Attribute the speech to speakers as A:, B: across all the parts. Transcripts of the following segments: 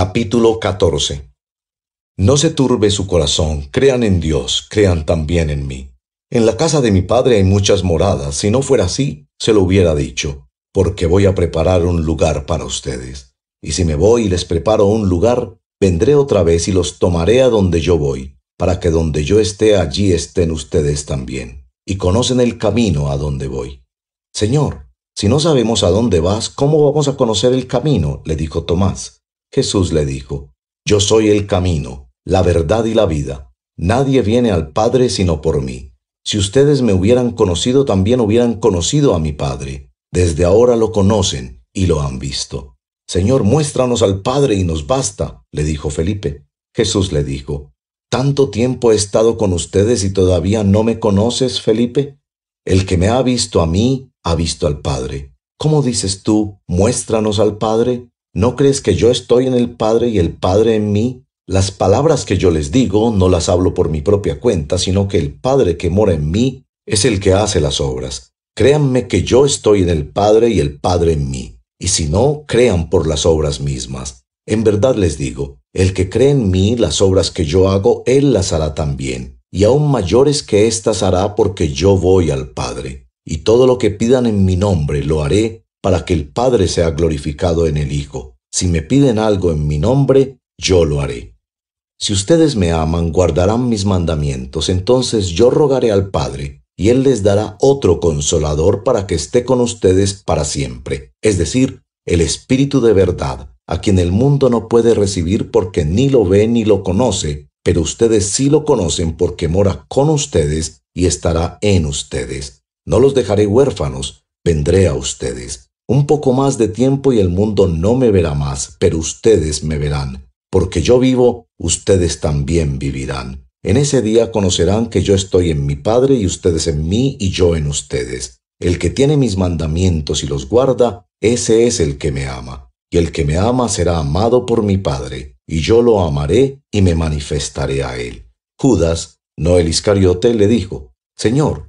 A: Capítulo 14 No se turbe su corazón, crean en Dios, crean también en mí. En la casa de mi padre hay muchas moradas, si no fuera así, se lo hubiera dicho, porque voy a preparar un lugar para ustedes. Y si me voy y les preparo un lugar, vendré otra vez y los tomaré a donde yo voy, para que donde yo esté allí estén ustedes también, y conocen el camino a donde voy. Señor, si no sabemos a dónde vas, ¿cómo vamos a conocer el camino? le dijo Tomás. Jesús le dijo, Yo soy el camino, la verdad y la vida. Nadie viene al Padre sino por mí. Si ustedes me hubieran conocido, también hubieran conocido a mi Padre. Desde ahora lo conocen y lo han visto. Señor, muéstranos al Padre y nos basta, le dijo Felipe. Jesús le dijo, ¿Tanto tiempo he estado con ustedes y todavía no me conoces, Felipe? El que me ha visto a mí, ha visto al Padre. ¿Cómo dices tú, muéstranos al Padre? ¿No crees que yo estoy en el Padre y el Padre en mí? Las palabras que yo les digo no las hablo por mi propia cuenta, sino que el Padre que mora en mí es el que hace las obras. Créanme que yo estoy en el Padre y el Padre en mí, y si no, crean por las obras mismas. En verdad les digo, el que cree en mí, las obras que yo hago, él las hará también, y aún mayores que éstas hará porque yo voy al Padre. Y todo lo que pidan en mi nombre lo haré, para que el Padre sea glorificado en el Hijo. Si me piden algo en mi nombre, yo lo haré. Si ustedes me aman, guardarán mis mandamientos, entonces yo rogaré al Padre, y Él les dará otro consolador para que esté con ustedes para siempre, es decir, el Espíritu de verdad, a quien el mundo no puede recibir porque ni lo ve ni lo conoce, pero ustedes sí lo conocen porque mora con ustedes y estará en ustedes. No los dejaré huérfanos, vendré a ustedes. Un poco más de tiempo y el mundo no me verá más, pero ustedes me verán. Porque yo vivo, ustedes también vivirán. En ese día conocerán que yo estoy en mi Padre y ustedes en mí y yo en ustedes. El que tiene mis mandamientos y los guarda, ese es el que me ama. Y el que me ama será amado por mi Padre, y yo lo amaré y me manifestaré a él. Judas, no el Iscariote, le dijo, Señor,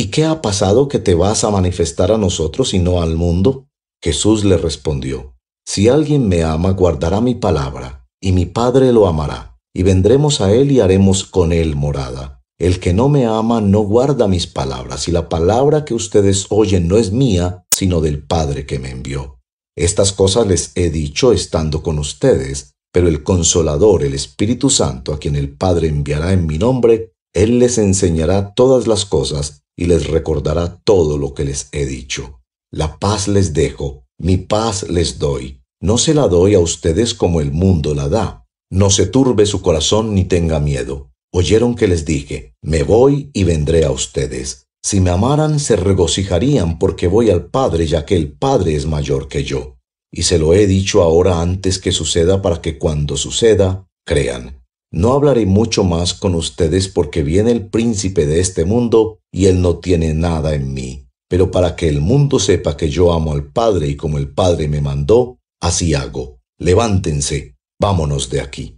A: ¿Y qué ha pasado que te vas a manifestar a nosotros y no al mundo? Jesús le respondió, Si alguien me ama, guardará mi palabra, y mi Padre lo amará, y vendremos a él y haremos con él morada. El que no me ama no guarda mis palabras, y la palabra que ustedes oyen no es mía, sino del Padre que me envió. Estas cosas les he dicho estando con ustedes, pero el consolador, el Espíritu Santo, a quien el Padre enviará en mi nombre, él les enseñará todas las cosas y les recordará todo lo que les he dicho. La paz les dejo, mi paz les doy. No se la doy a ustedes como el mundo la da. No se turbe su corazón ni tenga miedo. Oyeron que les dije, me voy y vendré a ustedes. Si me amaran, se regocijarían porque voy al Padre, ya que el Padre es mayor que yo. Y se lo he dicho ahora antes que suceda para que cuando suceda, crean. No hablaré mucho más con ustedes porque viene el príncipe de este mundo y él no tiene nada en mí. Pero para que el mundo sepa que yo amo al Padre y como el Padre me mandó, así hago. Levántense, vámonos de aquí.